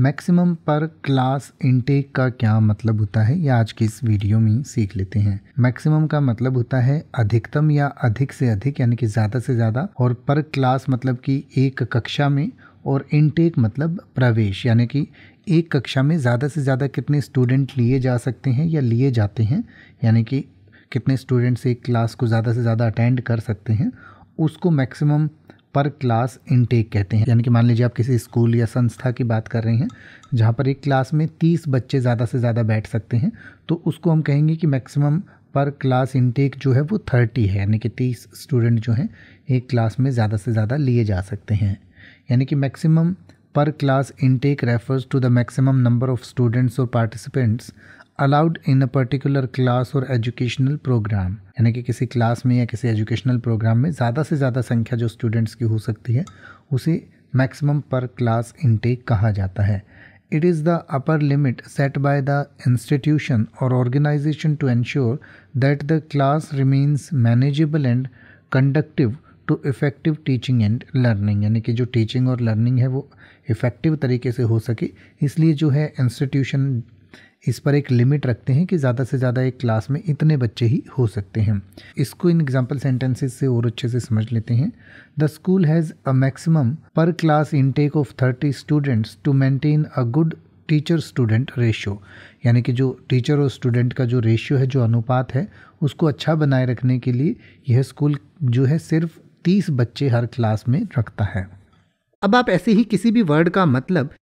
maximum per class intake का क्या मतलब होता है यह आज के इस वीडियो में सीख लेते हैं मैक्सिमम का मतलब होता है अधिकतम या अधिक से अधिक यानी कि ज़्यादा से ज़्यादा और पर क्लास मतलब कि एक कक्षा में और इनटेक मतलब प्रवेश यानी कि एक कक्षा में ज़्यादा से ज़्यादा कितने स्टूडेंट लिए जा सकते हैं या लिए जाते हैं यानी कि कितने स्टूडेंट्स एक क्लास को ज़्यादा से ज़्यादा अटेंड कर सकते हैं उसको मैक्सिमम पर क्लास इनटेक कहते हैं यानी कि मान लीजिए आप किसी स्कूल या संस्था की बात कर रहे हैं जहाँ पर एक क्लास में तीस बच्चे ज़्यादा से ज़्यादा बैठ सकते हैं तो उसको हम कहेंगे कि मैक्सिमम पर क्लास इनटेक जो है वो थर्टी है यानी कि तीस स्टूडेंट जो हैं एक क्लास में ज़्यादा से ज़्यादा लिए जा सकते हैं यानी कि maximum per class intake refers to the maximum number of students और participants allowed in a particular class और एजुकेशनल प्रोग्राम यानी कि किसी क्लास में या किसी एजुकेशनल प्रोग्राम में ज़्यादा से ज़्यादा संख्या जो स्टूडेंट्स की हो सकती है उसे मैक्सिमम पर क्लास इनटेक कहा जाता है it is the upper limit set by the institution और organisation to ensure that the class remains manageable and conducive to effective teaching and learning यानी कि जो टीचिंग और लर्निंग है वो इफेक्टिव तरीके से हो सके इसलिए जो है इंस्टीट्यूशन इस पर एक लिमिट रखते हैं कि ज़्यादा से ज़्यादा एक क्लास में इतने बच्चे ही हो सकते हैं इसको इन एग्जाम्पल सेंटेंसेस से और अच्छे से समझ लेते हैं the school has a maximum per class intake of thirty students to maintain a good teacher student ratio यानी कि जो टीचर और स्टूडेंट का जो रेशियो है जो अनुपात है उसको अच्छा बनाए रखने के लिए यह स्कूल जो है सिर्फ तीस बच्चे हर क्लास में रखता है अब आप ऐसे ही किसी भी वर्ड का मतलब